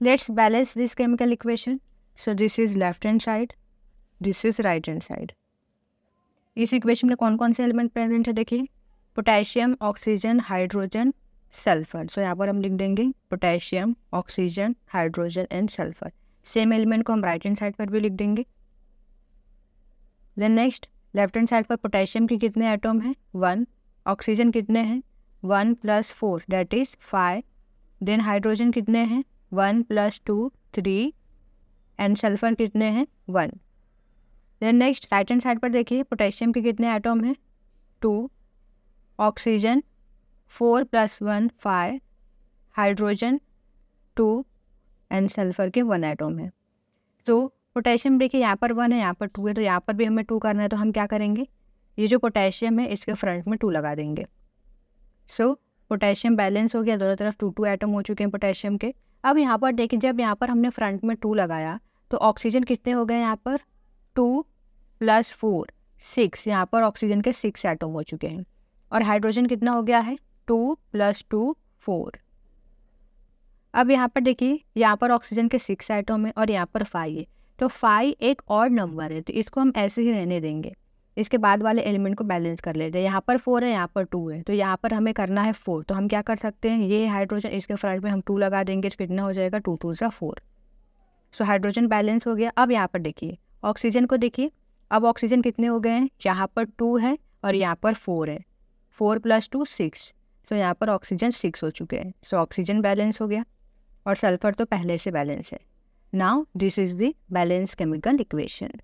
Let's balance this chemical equation. So this is left hand side, this is right hand side. इस equation में कौन कौन से element present है देखिए potassium oxygen hydrogen sulphur so यहाँ पर हम लिख देंगे potassium oxygen hydrogen and sulphur same element को हम राइट हैंड साइड पर भी लिख देंगे then next left hand side पर पोटेशियम के कितने एटम हैं वन ऑक्सीजन कितने हैं one plus four that is five then hydrogen कितने हैं one plus two three and sulphur कितने हैं one then next right hand side पर देखिए पोटेशियम के कितने आइटम हैं two oxygen four plus one five hydrogen two and sulphur के वन आइटम हैं तो पोटेशियम देखिए यहाँ पर वन है यहाँ पर टू है तो यहाँ पर भी हमें टू करना है तो हम क्या करेंगे ये जो पोटेशियम है इसके फ्रंट में टू लगा देंगे सो so, पोटेशियम बैलेंस हो गया दोनों तरफ टू टू एटम हो चुके हैं पोटेशियम के अब यहाँ पर देखिए जब यहाँ पर हमने फ्रंट में टू लगाया तो ऑक्सीजन कितने हो गए यहाँ पर टू प्लस फोर सिक्स यहाँ पर ऑक्सीजन के सिक्स एटम हो चुके हैं और हाइड्रोजन कितना हो गया है टू प्लस टू फोर अब यहाँ पर देखिए यहाँ पर ऑक्सीजन के सिक्स एटम है और यहाँ पर फाइव है तो फाइव एक और नंबर है तो इसको हम ऐसे ही रहने देंगे इसके बाद वाले एलिमेंट को बैलेंस कर लेते हैं यहाँ पर फोर है यहाँ पर टू है तो यहाँ पर हमें करना है फोर तो हम क्या कर सकते हैं ये हाइड्रोजन इसके फ्रंट में हम टू लगा देंगे तो कितना हो जाएगा टू टू सा फोर सो हाइड्रोजन बैलेंस हो गया अब यहाँ पर देखिए ऑक्सीजन को देखिए अब ऑक्सीजन कितने हो गए हैं यहाँ पर टू है और यहाँ पर फोर है four plus two six so यहाँ पर ऑक्सीजन सिक्स हो चुके हैं सो ऑक्सीजन बैलेंस हो गया और सल्फर तो पहले से बैलेंस है now this is the balance chemical equation